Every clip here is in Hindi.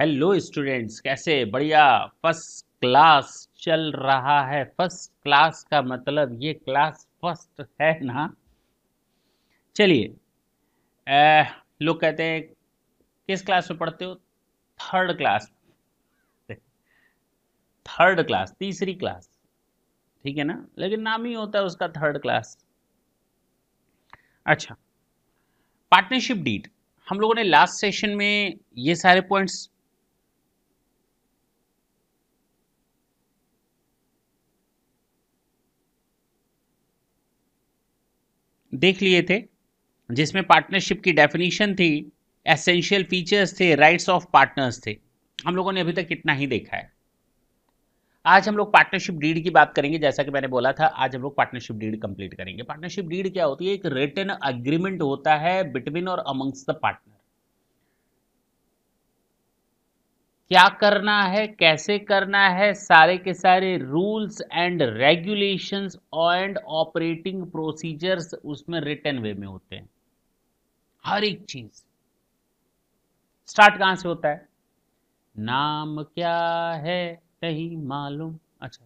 हेलो स्टूडेंट्स कैसे बढ़िया फर्स्ट क्लास चल रहा है फर्स्ट क्लास का मतलब ये क्लास फर्स्ट है ना चलिए लोग कहते हैं किस क्लास में पढ़ते हो थर्ड क्लास थर्ड क्लास तीसरी क्लास ठीक है ना लेकिन नाम ही होता है उसका थर्ड क्लास अच्छा पार्टनरशिप डीट हम लोगों ने लास्ट सेशन में ये सारे पॉइंट्स देख लिए थे जिसमें पार्टनरशिप की डेफिनेशन थी एसेंशियल फीचर्स थे राइट्स ऑफ पार्टनर्स थे हम लोगों ने अभी तक इतना ही देखा है आज हम लोग पार्टनरशिप डीड की बात करेंगे जैसा कि मैंने बोला था आज हम लोग पार्टनरशिप डीड कंप्लीट करेंगे पार्टनरशिप डीड क्या होती है एक रिटर्न अग्रीमेंट होता है बिटवीन और अमंग्स द पार्टनर क्या करना है कैसे करना है सारे के सारे rules and regulations and operating procedures उसमें रिटर्न वे में होते हैं हर एक चीज स्टार्ट कहां से होता है नाम क्या है कहीं मालूम अच्छा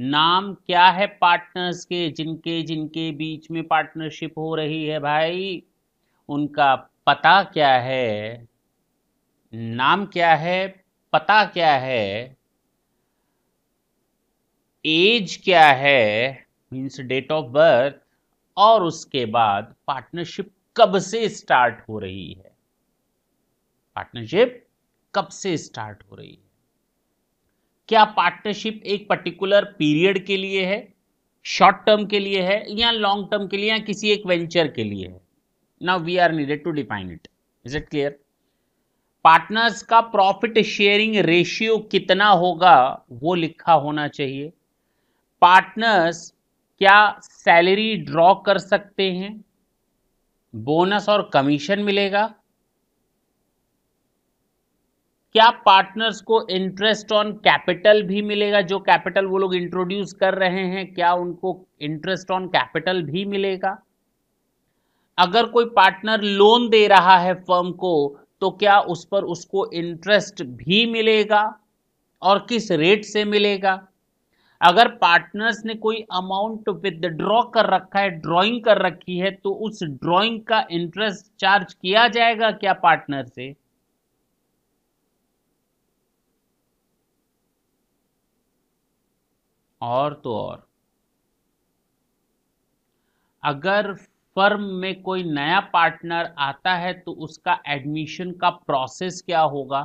नाम क्या है पार्टनर्स के जिनके जिनके बीच में पार्टनरशिप हो रही है भाई उनका पता क्या है नाम क्या है पता क्या है एज क्या है मीन्स डेट ऑफ बर्थ और उसके बाद पार्टनरशिप कब से स्टार्ट हो रही है पार्टनरशिप कब से स्टार्ट हो रही है क्या पार्टनरशिप एक पर्टिकुलर पीरियड के लिए है शॉर्ट टर्म के लिए है या लॉन्ग टर्म के लिए या किसी एक वेंचर के लिए है now we are needed to define it is it clear partners का प्रॉफिट शेयरिंग रेशियो कितना होगा वो लिखा होना चाहिए पार्टनर्स क्या सैलरी ड्रॉ कर सकते हैं बोनस और कमीशन मिलेगा क्या पार्टनर्स को इंटरेस्ट ऑन कैपिटल भी मिलेगा जो कैपिटल वो लोग इंट्रोड्यूस कर रहे हैं क्या उनको इंटरेस्ट ऑन कैपिटल भी मिलेगा अगर कोई पार्टनर लोन दे रहा है फर्म को तो क्या उस पर उसको इंटरेस्ट भी मिलेगा और किस रेट से मिलेगा अगर पार्टनर्स ने कोई अमाउंट विदड्रॉ कर रखा है ड्राइंग कर रखी है तो उस ड्राइंग का इंटरेस्ट चार्ज किया जाएगा क्या पार्टनर से और तो और अगर फर्म में कोई नया पार्टनर आता है तो उसका एडमिशन का प्रोसेस क्या होगा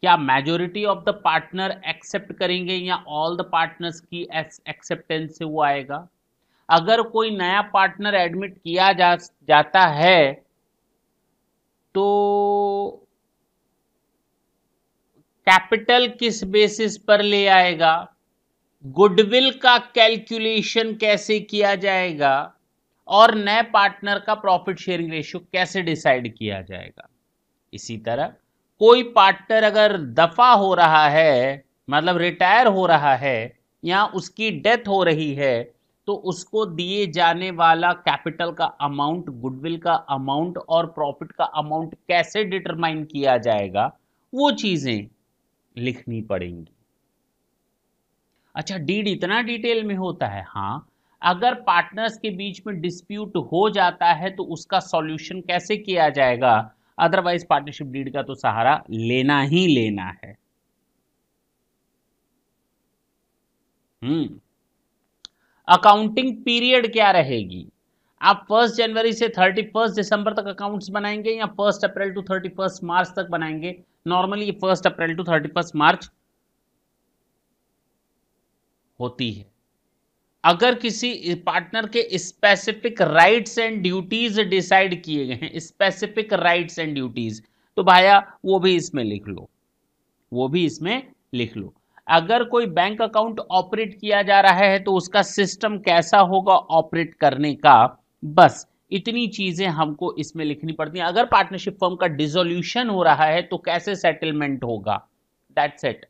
क्या majority of the partner accept करेंगे या ऑल द पार्टनर्स की एक्सेप्टेंस से वो आएगा अगर कोई नया पार्टनर एडमिट किया जा जाता है तो कैपिटल किस बेसिस पर ले आएगा गुडविल का कैलकुलेशन कैसे किया जाएगा और नए पार्टनर का प्रॉफिट शेयरिंग रेशियो कैसे डिसाइड किया जाएगा इसी तरह कोई पार्टनर अगर दफा हो रहा है मतलब रिटायर हो रहा है या उसकी डेथ हो रही है तो उसको दिए जाने वाला कैपिटल का अमाउंट गुडविल का अमाउंट और प्रॉफिट का अमाउंट कैसे डिटरमाइन किया जाएगा वो चीजें लिखनी पड़ेंगी अच्छा डीड इतना डिटेल में होता है हाँ अगर पार्टनर्स के बीच में डिस्प्यूट हो जाता है तो उसका सॉल्यूशन कैसे किया जाएगा अदरवाइज पार्टनरशिप डीड का तो सहारा लेना ही लेना है हम्म अकाउंटिंग पीरियड क्या रहेगी आप फर्स्ट जनवरी से थर्टी फर्स्ट दिसंबर तक अकाउंट्स बनाएंगे या first April to thirty first March तक बनाएंगे normally first April to thirty first March होती है अगर किसी पार्टनर के specific rights and duties decide किए गए हैं स्पेसिफिक राइट्स एंड ड्यूटीज तो भाया वो भी इसमें लिख लो वो भी इसमें लिख लो अगर कोई बैंक अकाउंट ऑपरेट किया जा रहा है तो उसका सिस्टम कैसा होगा ऑपरेट करने का बस इतनी चीज़ें हमको इसमें लिखनी पड़ती हैं अगर पार्टनरशिप फर्म का डिजोल्यूशन हो रहा है तो कैसे सेटलमेंट होगा that's it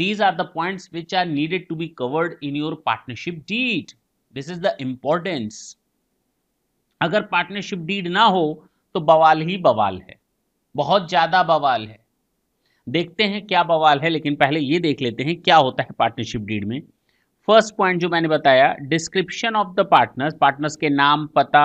these are the points which are needed to be covered in your partnership deed this is the अगर पार्टनरशिप डीड ना हो तो बवाल ही बवाल है बहुत ज्यादा बवाल है देखते हैं क्या बवाल है लेकिन पहले ये देख लेते हैं क्या होता है पार्टनरशिप डीड में फर्स्ट पॉइंट जो मैंने बताया description of the partners partners के नाम पता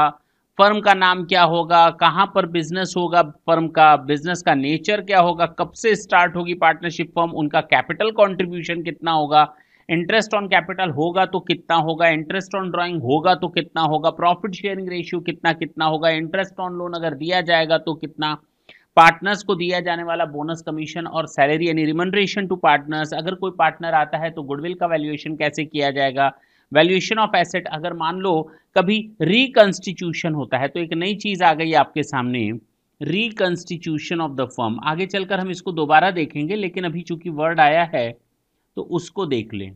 फर्म का नाम क्या होगा कहाँ पर बिजनेस होगा फर्म का बिजनेस का नेचर क्या होगा कब से स्टार्ट होगी पार्टनरशिप फर्म उनका कैपिटल कॉन्ट्रीब्यूशन कितना होगा इंटरेस्ट ऑन कैपिटल होगा तो कितना होगा इंटरेस्ट ऑन ड्राइंग होगा तो कितना होगा प्रॉफिट शेयरिंग रेशियो कितना कितना होगा इंटरेस्ट ऑन लोन अगर दिया जाएगा तो कितना पार्टनर्स को दिया जाने वाला बोनस कमीशन और सैलरी यानी रिमनरेशन टू पार्टनर्स अगर कोई पार्टनर आता है तो गुडविल का वैल्यूएशन कैसे किया जाएगा वैल्यूएशन ऑफ एसेट अगर मान लो कभी रिकन्स्टिट्यूशन होता है तो एक नई चीज़ आ गई आपके सामने रिकन्स्टिट्यूशन ऑफ द फर्म आगे चलकर हम इसको दोबारा देखेंगे लेकिन अभी चूंकि वर्ड आया है तो उसको देख लें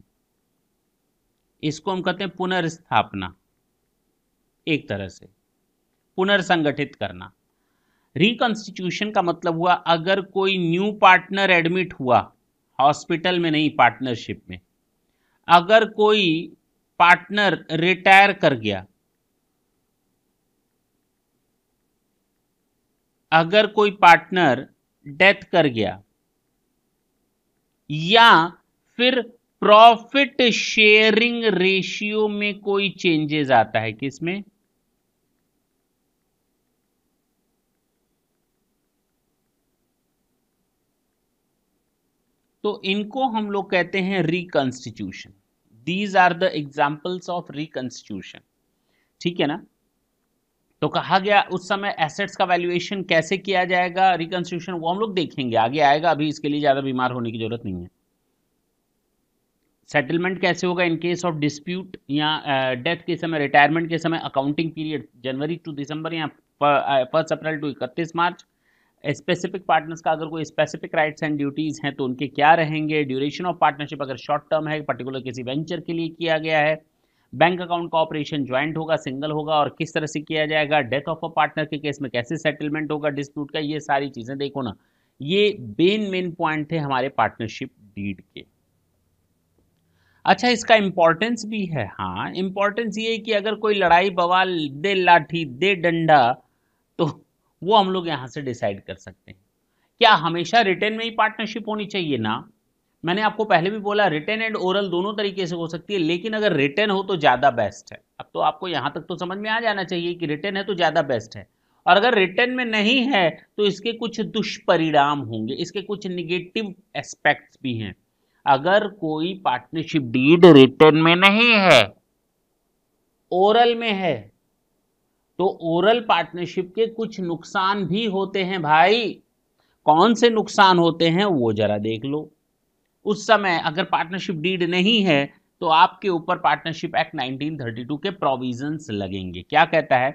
इसको हम कहते हैं पुनर्स्थापना एक तरह से पुनर्संगठित करना रिकॉन्स्टिट्यूशन का मतलब हुआ अगर कोई न्यू पार्टनर एडमिट हुआ हॉस्पिटल में नहीं पार्टनरशिप में अगर कोई पार्टनर रिटायर कर गया अगर कोई पार्टनर डेथ कर गया या फिर प्रॉफिट शेयरिंग रेशियो में कोई चेंजेस आता है किसमें तो इनको हम लोग कहते हैं reconstitution these are the examples of reconstitution ठीक है ना तो कहा गया उस समय एसेट्स का वैल्यूएशन कैसे किया जाएगा रिकंस्टिट्यूशन वो हम लोग देखेंगे आगे आएगा अभी इसके लिए ज़्यादा बीमार होने की ज़रूरत नहीं है सेटलमेंट कैसे होगा इन केस ऑफ डिस्प्यूट या डेथ के समय रिटायरमेंट के समय accounting period January to December या फर्स्ट अप्रैल टू इकतीस मार्च स्पेसिफिक पार्टनर्स का अगर कोई स्पेसिफिक राइट्स एंड ड्यूटीज़ हैं तो उनके क्या रहेंगे ड्यूरेशन ऑफ पार्टनरशिप अगर शॉर्ट टर्म है पर्टिकुलर किसी वेंचर के लिए किया गया है बैंक अकाउंट का ऑपरेशन ज्वाइंट होगा सिंगल होगा और किस तरह से किया जाएगा डेथ ऑफ अ पार्टनर के केस में कैसे सेटलमेंट होगा डिस्प्यूट का ये सारी चीज़ें देखो ना ये मेन मेन पॉइंट थे हमारे पार्टनरशिप डीड के अच्छा इसका इंपॉर्टेंस भी है हाँ इंपॉर्टेंस ये है कि अगर कोई लड़ाई बवाल दे लाठी दे डंडा तो वो हम लोग यहाँ से डिसाइड कर सकते हैं क्या हमेशा रिटर्न में ही पार्टनरशिप होनी चाहिए ना मैंने आपको पहले भी बोला रिटर्न एंड ओरल दोनों तरीके से हो सकती है लेकिन अगर रिटर्न हो तो ज़्यादा बेस्ट है अब तो आपको यहाँ तक तो समझ में आ जाना चाहिए कि रिटर्न है तो ज़्यादा बेस्ट है और अगर रिटर्न में नहीं है तो इसके कुछ दुष्परिणाम होंगे इसके कुछ निगेटिव एस्पेक्ट्स भी हैं अगर कोई पार्टनरशिप डीड रिटर्न में नहीं है ओरल में है तो ओरल पार्टनरशिप के कुछ नुकसान भी होते हैं भाई कौन से नुकसान होते हैं वो जरा देख लो उस समय अगर पार्टनरशिप डीड नहीं है तो आपके ऊपर पार्टनरशिप एक्ट 1932 के प्रोविजंस लगेंगे क्या कहता है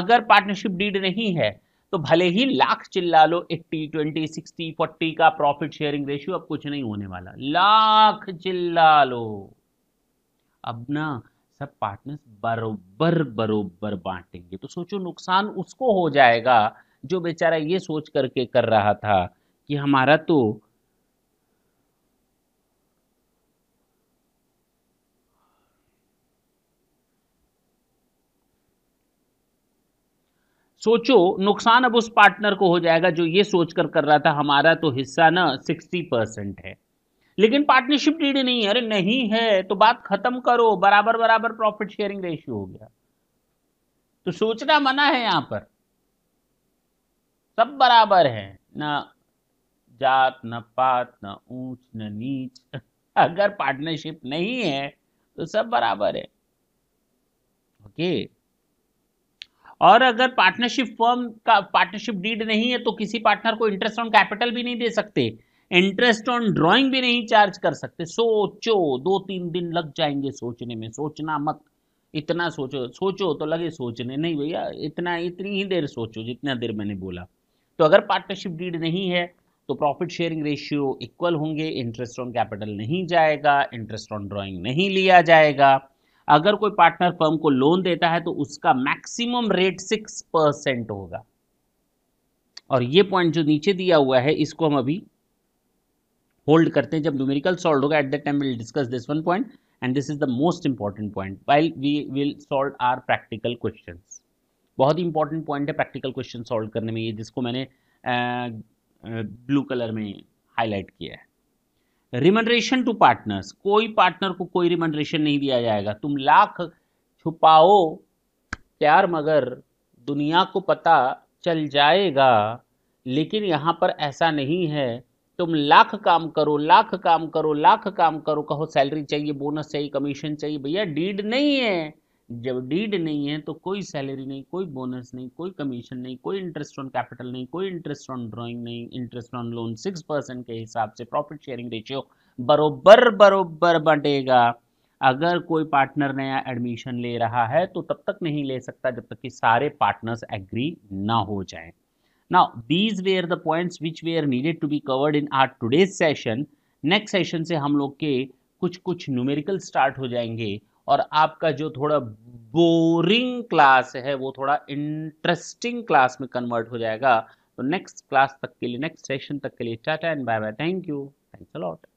अगर पार्टनरशिप डीड नहीं है तो भले ही लाख चिल्ला लो एट्टी ट्वेंटी सिक्सटी फोर्टी का प्रॉफिट शेयरिंग रेशियो अब कुछ नहीं होने वाला लाख चिल्ला लो अब ना सब पार्टनर्स बरोबर बरोबर बांटेंगे तो सोचो नुकसान उसको हो जाएगा जो बेचारा ये सोच करके कर रहा था कि हमारा तो सोचो नुकसान अब उस पार्टनर को हो जाएगा जो ये सोचकर कर रहा था हमारा तो हिस्सा ना सिक्सटी परसेंट है लेकिन पार्टनरशिप डीड नहीं है अरे नहीं है तो बात खत्म करो बराबर बराबर प्रॉफिट शेयरिंग रेशियो हो गया तो सोचना मना है यहां पर सब बराबर है ना जात न पात न ऊंच न नीच अगर पार्टनरशिप नहीं है तो सब बराबर है ओके और अगर पार्टनरशिप फर्म का पार्टनरशिप डीड नहीं है तो किसी पार्टनर को इंटरेस्ट ऑन कैपिटल भी नहीं दे सकते इंटरेस्ट ऑन ड्राइंग भी नहीं चार्ज कर सकते सोचो दो तीन दिन लग जाएंगे सोचने में सोचना मत इतना सोचो सोचो तो लगे सोचने नहीं भैया इतना इतनी ही देर सोचो जितना देर मैंने बोला तो अगर पार्टनरशिप डीड नहीं है तो प्रॉफिट शेयरिंग रेशियो इक्वल होंगे इंटरेस्ट ऑन कैपिटल नहीं जाएगा इंटरेस्ट ऑन ड्राइंग नहीं लिया जाएगा अगर कोई पार्टनर फर्म को लोन देता है तो उसका मैक्सिमम रेट सिक्स परसेंट होगा और ये पॉइंट जो नीचे दिया हुआ है इसको हम अभी होल्ड करते हैं जब न्यूमेरिकल सॉल्व होगा at the time will discuss this one point and this is the most important point while we will solve our practical question बहुत ही इंपॉर्टेंट पॉइंट है प्रैक्टिकल क्वेश्चन सॉल्व करने में ये जिसको मैंने ब्लू कलर में हाईलाइट किया है रिमनरेशन टू पार्टनर्स कोई पार्टनर को कोई रिमनरेशन नहीं दिया जाएगा तुम लाख छुपाओ प्यार मगर दुनिया को पता चल जाएगा लेकिन यहाँ पर ऐसा नहीं है तुम लाख काम करो लाख काम करो लाख काम करो कहो सैलरी चाहिए बोनस चाहिए कमीशन चाहिए भैया डीड नहीं है जब डीड नहीं है तो कोई सैलरी नहीं कोई बोनस नहीं कोई कमीशन नहीं कोई इंटरेस्ट ऑन कैपिटल नहीं कोई इंटरेस्ट ऑन ड्राइंग नहीं interest on loan six percent के हिसाब से प्रॉफिट शेयरिंग रेशियो बरोबर बरोबर बटेगा अगर कोई पार्टनर नया एडमिशन ले रहा है तो तब तक नहीं ले सकता जब तक कि सारे पार्टनर्स एग्री ना हो जाएं Now, these were the points which were needed to be covered in our today's session. Next session से हम लोग के कुछ कुछ numerical start हो जाएंगे और आपका जो थोड़ा boring class है वो थोड़ा interesting class में convert हो जाएगा तो next class तक के लिए next session तक के लिए चाचा and bye bye thank you thanks a lot